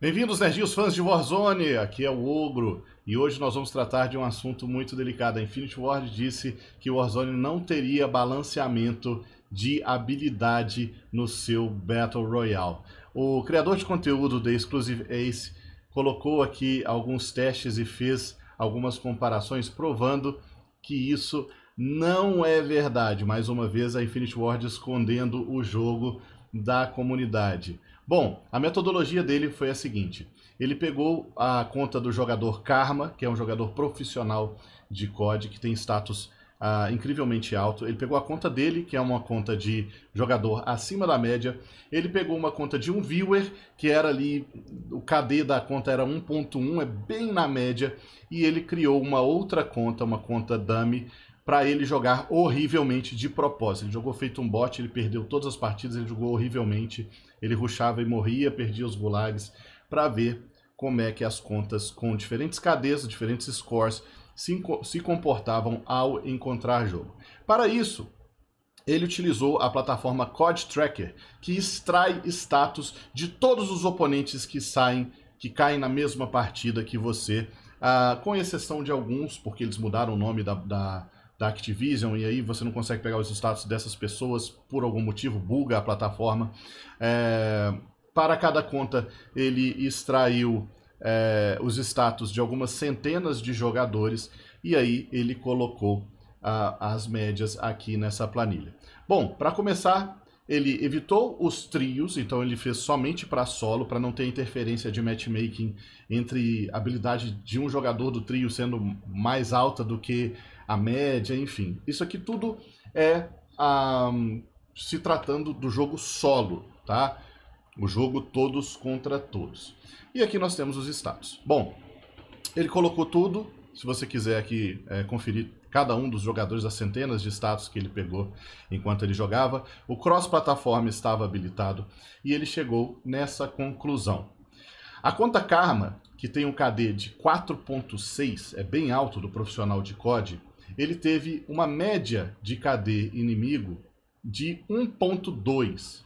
Bem-vindos, nerdinhos fãs de Warzone! Aqui é o Ogro e hoje nós vamos tratar de um assunto muito delicado. A Infinity Ward disse que Warzone não teria balanceamento de habilidade no seu Battle Royale. O criador de conteúdo da Exclusive Ace colocou aqui alguns testes e fez algumas comparações provando que isso não é verdade. Mais uma vez, a Infinity Ward escondendo o jogo da comunidade. Bom, a metodologia dele foi a seguinte: ele pegou a conta do jogador Karma, que é um jogador profissional de COD, que tem status ah, incrivelmente alto. Ele pegou a conta dele, que é uma conta de jogador acima da média. Ele pegou uma conta de um viewer, que era ali, o KD da conta era 1.1, é bem na média. E ele criou uma outra conta, uma conta dummy, para ele jogar horrivelmente de propósito. Ele jogou feito um bot, ele perdeu todas as partidas, ele jogou horrivelmente ele ruxava e morria, perdia os gulags, para ver como é que as contas com diferentes cadeias, diferentes scores, se, se comportavam ao encontrar jogo. Para isso, ele utilizou a plataforma Code Tracker, que extrai status de todos os oponentes que saem, que caem na mesma partida que você, ah, com exceção de alguns, porque eles mudaram o nome da, da da Activision e aí você não consegue pegar os status dessas pessoas por algum motivo, buga a plataforma. É, para cada conta, ele extraiu é, os status de algumas centenas de jogadores e aí ele colocou a, as médias aqui nessa planilha. Bom, para começar, ele evitou os trios, então ele fez somente para solo, para não ter interferência de matchmaking entre a habilidade de um jogador do trio sendo mais alta do que a média, enfim. Isso aqui tudo é a, ah, se tratando do jogo solo, tá? O jogo todos contra todos. E aqui nós temos os status. Bom, ele colocou tudo. Se você quiser aqui é, conferir cada um dos jogadores, as centenas de status que ele pegou enquanto ele jogava, o cross-plataforma estava habilitado e ele chegou nessa conclusão. A conta Karma, que tem um KD de 4.6, é bem alto do profissional de COD, ele teve uma média de KD inimigo de 1.2.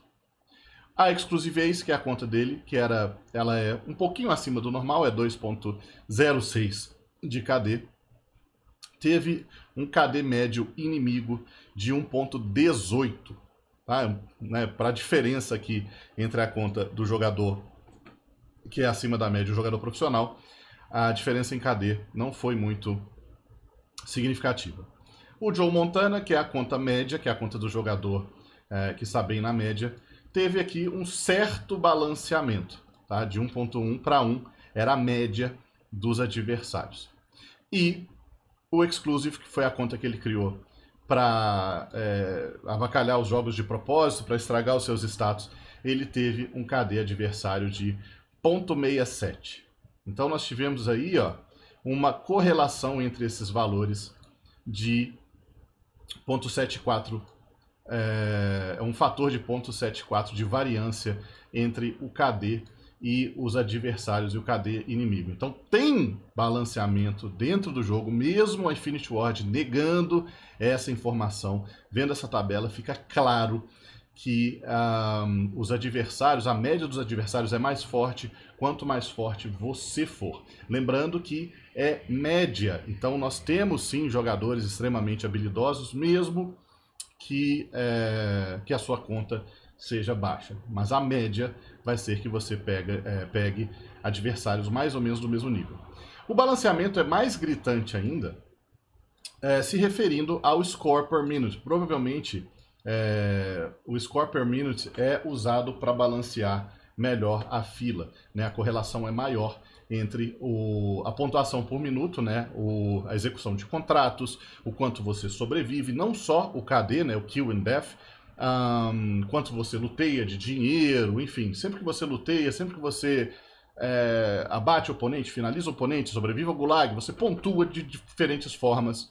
A Exclusive que é a conta dele, que era, ela é um pouquinho acima do normal, é 2.06 de KD, teve um KD médio inimigo de 1.18. Tá? É né, Para a diferença aqui entre a conta do jogador que é acima da média e o jogador profissional, a diferença em KD não foi muito significativa. O Joe Montana, que é a conta média, que é a conta do jogador é, que está bem na média, teve aqui um certo balanceamento, tá? de 1.1 para 1, era a média dos adversários. E o Exclusive, que foi a conta que ele criou para é, avacalhar os jogos de propósito, para estragar os seus status, ele teve um KD adversário de 0.67. Então nós tivemos aí, ó, uma correlação entre esses valores de 0,74 eh, é um fator de 0,74 de variância entre o KD e os adversários e o KD inimigo. Então tem balanceamento dentro do jogo, mesmo a Infinity Ward negando essa informação, vendo essa tabela, fica claro que um, ah, os adversários, a média dos adversários é mais forte quanto mais forte você for. Lembrando que é média, então nós temos sim jogadores extremamente habilidosos, mesmo que, é, que a sua conta seja baixa. Mas a média vai ser que você pega, é, pegue adversários mais ou menos do mesmo nível. O balanceamento é mais gritante ainda, é, se referindo ao score per minute. Provavelmente é, o score per minute é usado para balancear melhor a fila, né? A correlação é maior entre o, a pontuação por minuto, né, o, a execução de contratos, o quanto você sobrevive, não só o KD, né, o Kill and Death, um, quanto você luteia de dinheiro, enfim, sempre que você luteia, sempre que você é, abate o oponente, finaliza o oponente, sobrevive ao gulag, você pontua de diferentes formas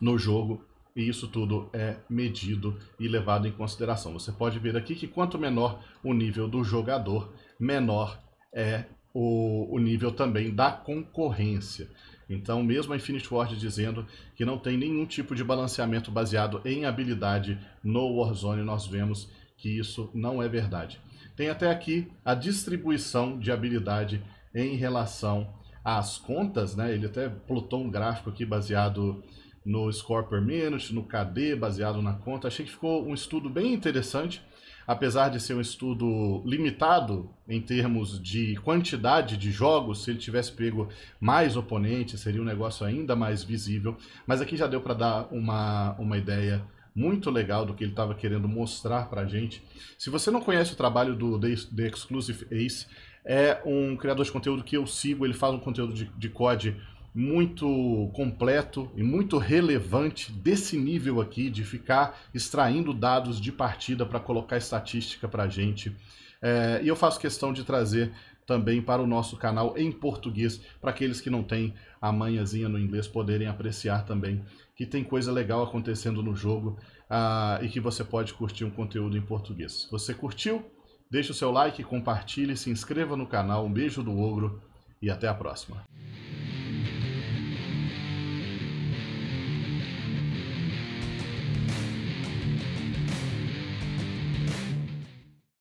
no jogo e isso tudo é medido e levado em consideração. Você pode ver aqui que quanto menor o nível do jogador, menor é o, o nível também da concorrência. Então, mesmo a Infinity Ward dizendo que não tem nenhum tipo de balanceamento baseado em habilidade no Warzone, nós vemos que isso não é verdade. Tem até aqui a distribuição de habilidade em relação às contas, né? Ele até plotou um gráfico aqui baseado no score per minute, no KD baseado na conta. Achei que ficou um estudo bem interessante, apesar de ser um estudo limitado em termos de quantidade de jogos. Se ele tivesse pego mais oponentes, seria um negócio ainda mais visível. Mas aqui já deu para dar uma, uma ideia muito legal do que ele estava querendo mostrar para gente. Se você não conhece o trabalho do The, The Exclusive Ace, é um criador de conteúdo que eu sigo, ele faz um conteúdo de, de COD muito completo e muito relevante desse nível aqui de ficar extraindo dados de partida para colocar estatística para a gente. É, e eu faço questão de trazer também para o nosso canal em português, para aqueles que não têm a manhãzinha no inglês poderem apreciar também que tem coisa legal acontecendo no jogo uh, e que você pode curtir um conteúdo em português. Você curtiu? Deixe o seu like, compartilhe, se inscreva no canal. Um beijo do Ogro e até a próxima.